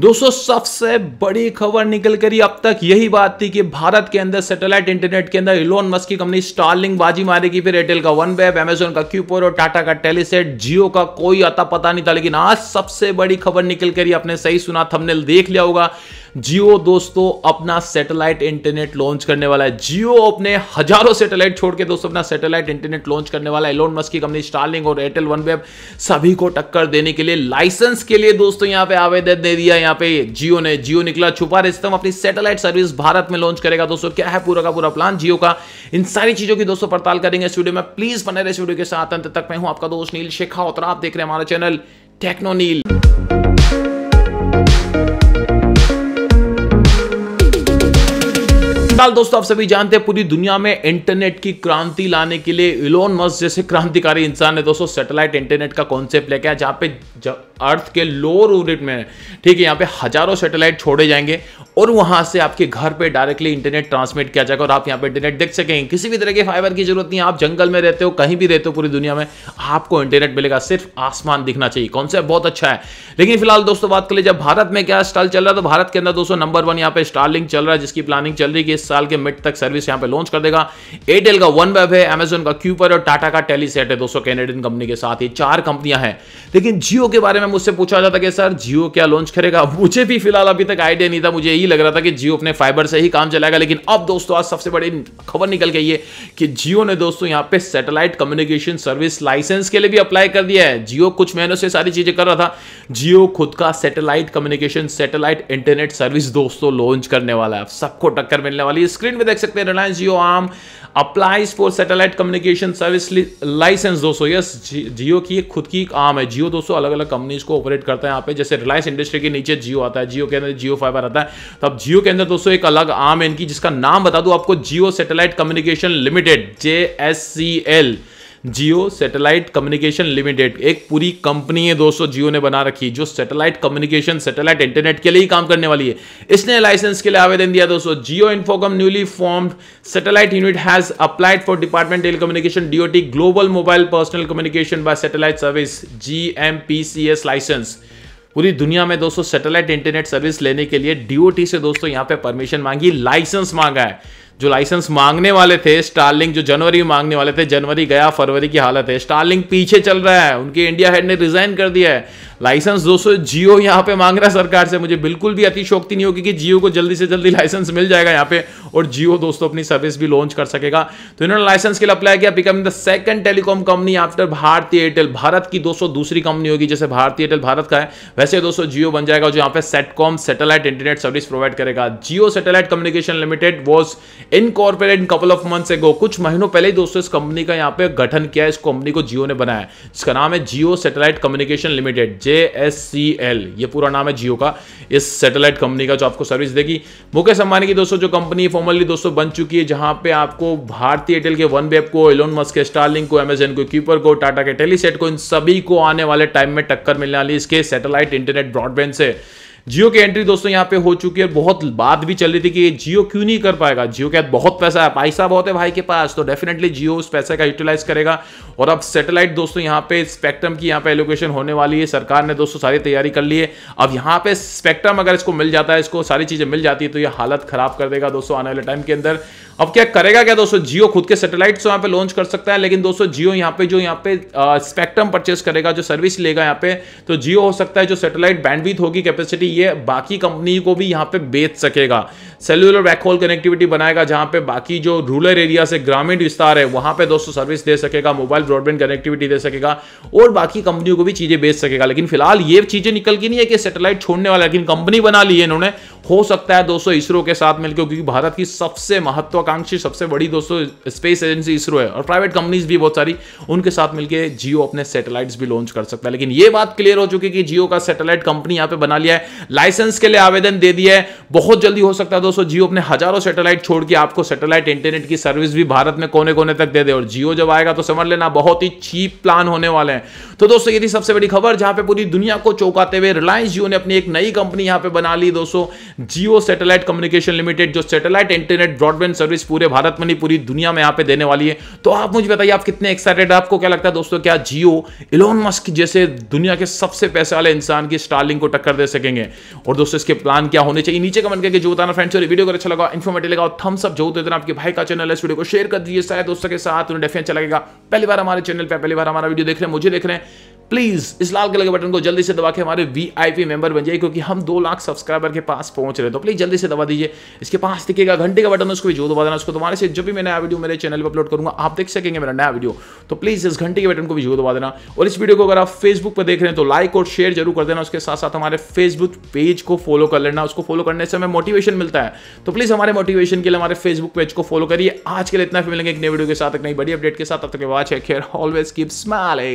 दोस्तों सबसे बड़ी खबर निकल करी अब तक यही बात थी कि भारत के अंदर सैटेलाइट इंटरनेट के अंदर इलोन मस्क की कंपनी स्टारलिंग बाजी मारेगी फिर एयरटेल का वन वेब एमेजोन का क्यूपोर और टाटा का टेलीसेट जियो का कोई अता पता नहीं था लेकिन आज सबसे बड़ी खबर निकल करी आपने सही सुना थमनेल देख लिया होगा जियो दोस्तों अपना सैटेलाइट इंटरनेट लॉन्च करने वाला है जियो अपने हजारों सैटेलाइट छोड़ के दोस्तों अपना सैटेलाइट इंटरनेट लॉन्च करने वाला है एलोन मस्क की कंपनी स्टारलिंग और एयरटेल वन वेब सभी को टक्कर देने के लिए लाइसेंस के लिए दोस्तों यहाँ पे आवेदन दे दिया यहाँ पे जियो ने जियो निकला छुपा रिस्तम अपनी सैटेलाइट सर्विस भारत में लॉन्च करेगा दोस्तों क्या है पूरा का पूरा प्लान जियो का इन सारी चीजों की दोस्तों पड़ताल करेंगे स्टूडियो में प्लीज बने रहे स्टूडियो के साथ अंत तक मैं हूं आपका दोस्त नील शेखा और आप देख रहे हैं हमारा चैनल टेक्नो नील फिलहाल दोस्तों आप सभी जानते हैं पूरी दुनिया में इंटरनेट की क्रांति लाने के लिए इलोन मस्क जैसे क्रांतिकारी इंसान ने दोस्तों सैटेलाइट इंटरनेट का कॉन्सेप्ट लेके आया जहाँ पे अर्थ के लोअर ऑर्बिट में ठीक है यहाँ पे हजारों सेटेलाइट छोड़े जाएंगे और वहां से आपके घर पे डायरेक्टली इंटरनेट ट्रांसमिट किया जाएगा और आप यहाँ पे इंटरनेट देख सकेंगे किसी भी तरह के फाइबर की जरूरत नहीं आप जंगल में रहते हो कहीं भी रहते हो पूरी दुनिया में आपको इंटरनेट मिलेगा सिर्फ आसमान दिखना चाहिए कॉन्सेप्ट बहुत अच्छा है लेकिन फिलहाल दोस्तों बात करिए जब भारत में क्या स्टॉल चल रहा है तो भारत के अंदर दोस्तों नंबर वन यहाँ पे स्टारलिंग चल रहा है जिसकी प्लानिंग चल रही है कि इस साल के मिड तक सर्विस यहाँ पे लॉन्च कर देगा एयरटेल का वन वेब है अमेजोन का क्यूपर और टाटा का टेलीसेट है दोस्तों कैनेडियन कंपनी के साथ ये चार कंपनियां हैं लेकिन जियो के बारे में में मुझसे पूछा जाता कि सर जियो क्या लॉन्च करेगा मुझे भी फिलहाल अभी तक आइडिया नहीं था मुझे यही लग रहा था कि जियो अपने फाइबर से ही काम चलाएगा लेकिन अब दोस्तों आज सबसे बड़ी खबर निकल गई है कि जियो ने दोस्तों यहाँ पे सैटेलाइट कम्युनिकेशन सर्विस लाइसेंस के लिए भी अप्लाई कर दिया है जियो कुछ महीनों से सारी चीजें कर रहा था जियो खुद का satellite communication satellite internet service दोस्तों लॉन्च करने वाला है सबको टक्कर मिलने वाली है स्क्रीन में देख सकते हैं रिलायंस जियो आम applies for satellite communication service licence दोस्तों यस जियो की खुद की एक आम है जियो दोस्तों अलग अलग कंपनी कंपनीज को ऑपरेट करता है यहाँ पे जैसे रिलायंस इंडस्ट्री के नीचे जियो आता है जियो के अंदर जियो फाइबर आता है तो अब जियो के अंदर दोस्तों एक अलग आम है इनकी जिसका नाम बता दू आपको Jio satellite communication limited J S C L Jio satellite communication limited एक पूरी कंपनी है दोस्तों जियो ने बना रखी जो सैटेलाइट कम्युनिकेशन सैटेलाइट इंटरनेट के लिए ही काम करने वाली है इसने लाइसेंस के लिए आवेदन दिया दोस्तों Jio Infocomm newly formed satellite unit has applied for department telecommunication DOT global mobile personal communication by satellite service जी लाइसेंस पूरी दुनिया में दोस्तों सैटेलाइट इंटरनेट सर्विस लेने के लिए डीओटी से दोस्तों यहां पे परमिशन मांगी लाइसेंस मांगा है जो लाइसेंस मांगने वाले थे स्टारलिंग जो जनवरी में मांगने वाले थे जनवरी गया फरवरी की हालत है स्टारलिंग पीछे चल रहा है उनके इंडिया हेड ने रिजाइन कर दिया है लाइसेंस दोस्तों जियो यहाँ पे मांग रहा है सरकार से मुझे बिल्कुल भी अतिशोक्ति नहीं होगी कि जियो को जल्दी से जल्दी लाइसेंस मिल जाएगा यहाँ पे और जियो दोस्तों अपनी सर्विस भी लॉन्च कर सकेगा तो इन्होंने लाइसेंस के लिए अप्लाई किया becoming the second telecom company after Bharti Airtel Bharat की दोस्तों दूसरी कंपनी होगी जैसे भारतीय एयरटेल भारत का है वैसे दोस्तों जियो बन जाएगा जो यहाँ पे satcom satellite internet service provide करेगा Jio satellite communication limited was incorporate couple of months ago कुछ महीनों पहले ही दोस्तों इस कंपनी का यहाँ पे गठन किया इस कंपनी को जियो ने बनाया इसका नाम है Jio satellite communication limited J ये पूरा नाम है जियो का इस सैटेलाइट कंपनी का जो आपको सर्विस देगी मुकेश अंबानी की दोस्तों जो कंपनी फॉर्मली दोस्तों बन चुकी है जहाँ पे आपको भारतीय एयरटेल के वन वेब को एलोन मस्क के स्टारलिंग को एमेजन को क्यूपर को टाटा के टेलीसेट को इन सभी को आने वाले टाइम में टक्कर मिलने वाली इसके सेटेलाइट इंटरनेट ब्रॉडबैंड से जियो की एंट्री दोस्तों यहाँ पे हो चुकी है बहुत बात भी चल रही थी कि जियो क्यों नहीं कर पाएगा जियो के बहुत पैसा है पैसा बहुत है भाई के पास तो डेफिनेटली जियो उस पैसे का यूटिलाइज करेगा और अब सेटेलाइट दोस्तों यहाँ पे स्पेक्ट्रम की यहाँ पे एलोकेशन होने वाली है सरकार ने दोस्तों सारी तैयारी कर ली है अब यहाँ पे स्पेक्ट्रम अगर इसको मिल जाता है इसको सारी चीजें मिल जाती है तो ये हालत खराब कर देगा दोस्तों आने वाले टाइम के अंदर अब क्या करेगा क्या दोस्तों जियो खुद के सेटेलाइट तो यहाँ पे लॉन्च कर सकता है लेकिन दोस्तों जियो यहाँ पे जो यहाँ पे स्पेक्ट्रम परचेस करेगा जो सर्विस लेगा यहाँ पे तो जियो हो सकता है जो सेटेलाइट बैंडविथ होगी कैपेसिटी ये बाकी कंपनी को भी यहाँ पे बेच सकेगा सेल्यूलर बैकहोल कनेक्टिविटी बनाएगा जहाँ पे बाकी जो रूरल एरिया से ग्रामीण विस्तार है वहाँ पे दोस्तों सर्विस दे सकेगा मोबाइल ब्रॉडबैंड कनेक्टिविटी दे सकेगा और बाकी कंपनियों को भी चीज़ें बेच सकेगा लेकिन फिलहाल ये चीज़ें निकल के नहीं है कि सेटेलाइट छोड़ने वाला लेकिन कंपनी बना ली है इन्होंने हो सकता है दोस्तों इसरो के साथ मिलकर क्योंकि भारत की सबसे महत्वाकांक्षी सबसे बड़ी दोस्तों स्पेस एजेंसी इसरो है और प्राइवेट कंपनीज भी बहुत सारी उनके साथ मिलकर जियो अपने सैटेलाइट्स भी लॉन्च कर सकता है लेकिन यह बात क्लियर हो चुकी है कि जियो का सैटेलाइट कंपनी यहाँ पे बना लिया है लाइसेंस के लिए आवेदन दे दिया है बहुत जल्दी हो सकता है दोस्तों जियो अपने हजारों सेटेलाइट छोड़ के आपको सेटेलाइट इंटरनेट की सर्विस भी भारत में कोने कोने तक दे दे और जियो जब आएगा तो समझ लेना बहुत ही चीप प्लान होने वाले हैं तो दोस्तों ये थी सबसे बड़ी खबर जहां पे पूरी दुनिया को चौंकाते हुए रिलायंस जियो ने अपनी एक नई कंपनी यहां पे बना ली दोस्तों जियो सैटेलाइट कम्युनिकेशन लिमिटेड जो सैटेलाइट इंटरनेट ब्रॉडबैंड सर्विस पूरे भारत में नहीं पूरी दुनिया में यहां पे देने वाली है तो आप मुझे बताइए आप कितने एक्साइटेड आपको क्या लगता है दोस्तों क्या जियो इलोन मस्क जैसे दुनिया के सबसे पैसे वाले इंसान की स्टार्लिंग को टक्कर दे सकेंगे और दोस्तों इसके प्लान क्या होने चाहिए नीचे कमेंट करके जो बताना फ्रेंड्स और वीडियो को अच्छा लगा इन्फॉर्मेटिव लगा थम्स अप जो दे देना आपके भाई का चैनल है इस वीडियो को शेयर कर दीजिए सारे दोस्तों के साथ उन्हें डेफिनेट अच्छा लगेगा पहली बार हमारे चैनल पर पहली बार हमारा वीडियो देख रहे हैं मुझे देख रहे हैं प्लीज़ इस लाल कलर के बटन को जल्दी से दबा के हमारे वीआईपी मेंबर बन जाइए क्योंकि हम दो लाख सब्सक्राइबर के पास पहुंच रहे तो प्लीज़ जल्दी से दबा दीजिए इसके पास दिखेगा घंटे का बटन उसको भी जो दबा देना उसको तुम्हारे से जब भी मैं नया वीडियो मेरे चैनल पर अपलोड करूंगा आप देख सकेंगे मेरा नया वीडियो तो प्लीज़ इस घंटे के बटन को भी जो दबा देना और इस वीडियो को अगर आप फेसबुक पर देख रहे हैं तो लाइक और शेयर जरूर कर देना उसके साथ साथ हमारे फेसबुक पेज को फॉलो कर लेना उसको फॉलो करने से हमें मोटिवेशन मिलता है तो प्लीज़ हमारे मोटिवेशन के लिए हमारे फेसबुक पेज को फॉलो करिए आज के लिए इतना फिर मिलेंगे एक नई वीडियो के साथ एक नई बड़ी अपडेट के साथ अब तक वाच है ऑलवेज कीप